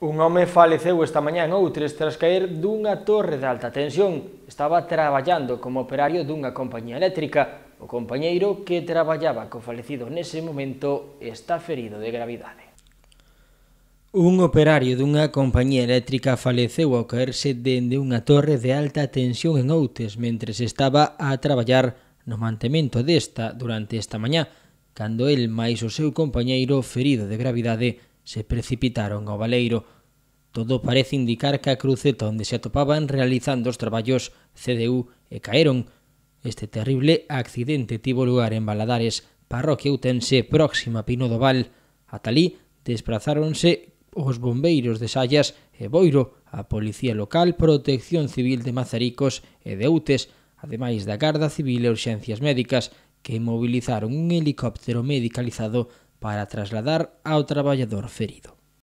Un home faleceu esta mañá en Outres tras caer dunha torre de alta tensión. Estaba traballando como operario dunha compañía eléctrica. O compañeiro que traballaba co falecido nese momento está ferido de gravidade. Un operario dunha compañía eléctrica faleceu ao caerse dende unha torre de alta tensión en Outes mentre se estaba a traballar no mantemento desta durante esta mañá, cando el máis o seu compañeiro ferido de gravidade se precipitaron ao valeiro. Todo parece indicar que a cruceta onde se atopaban realizando os traballos CDU e caeron. Este terrible accidente tivo lugar en Baladares, parroquia utense próxima a Pino do Val. Atalí desplazáronse os bombeiros de Sallas e Boiro, a Policía Local, Protección Civil de Mazaricos e de Utes, ademais da Garda Civil e Urxencias Médicas, que mobilizaron un helicóptero medicalizado para trasladar ao traballador ferido.